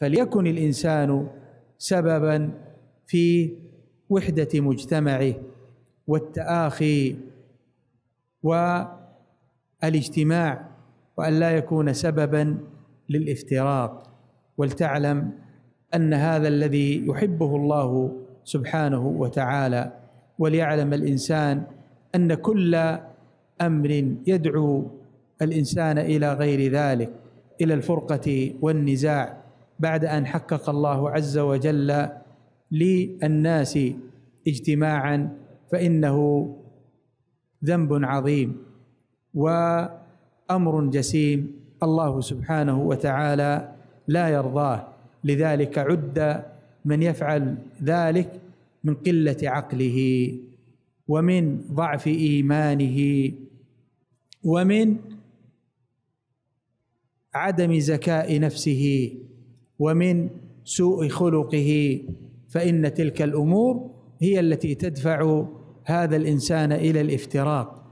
فليكن الانسان سببا في وحده مجتمعه والتآخي والاجتماع وأن لا يكون سببا للافتراق ولتعلم أن هذا الذي يحبه الله سبحانه وتعالى وليعلم الإنسان أن كل أمر يدعو الإنسان إلى غير ذلك إلى الفرقة والنزاع بعد ان حقق الله عز وجل للناس اجتماعا فانه ذنب عظيم وامر جسيم الله سبحانه وتعالى لا يرضاه لذلك عد من يفعل ذلك من قله عقله ومن ضعف ايمانه ومن عدم زكاء نفسه ومن سوء خلقه فان تلك الامور هي التي تدفع هذا الانسان الى الافتراق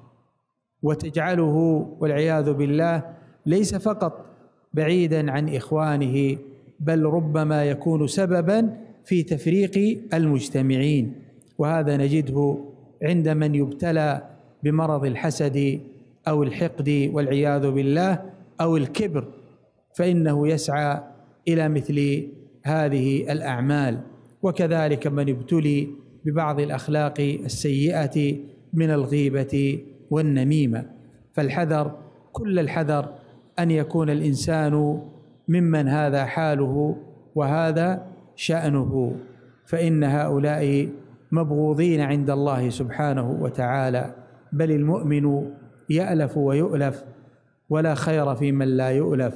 وتجعله والعياذ بالله ليس فقط بعيدا عن اخوانه بل ربما يكون سببا في تفريق المجتمعين وهذا نجده عند من يبتلى بمرض الحسد او الحقد والعياذ بالله او الكبر فانه يسعى الى مثل هذه الاعمال وكذلك من ابتلي ببعض الاخلاق السيئه من الغيبه والنميمه فالحذر كل الحذر ان يكون الانسان ممن هذا حاله وهذا شانه فان هؤلاء مبغوضين عند الله سبحانه وتعالى بل المؤمن يالف ويؤلف ولا خير في من لا يؤلف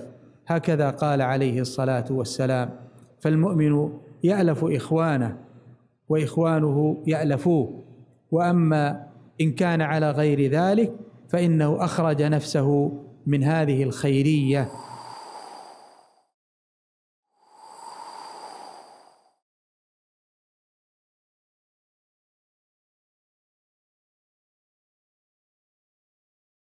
هكذا قال عليه الصلاه والسلام فالمؤمن يالف اخوانه واخوانه يالفوه واما ان كان على غير ذلك فانه اخرج نفسه من هذه الخيريه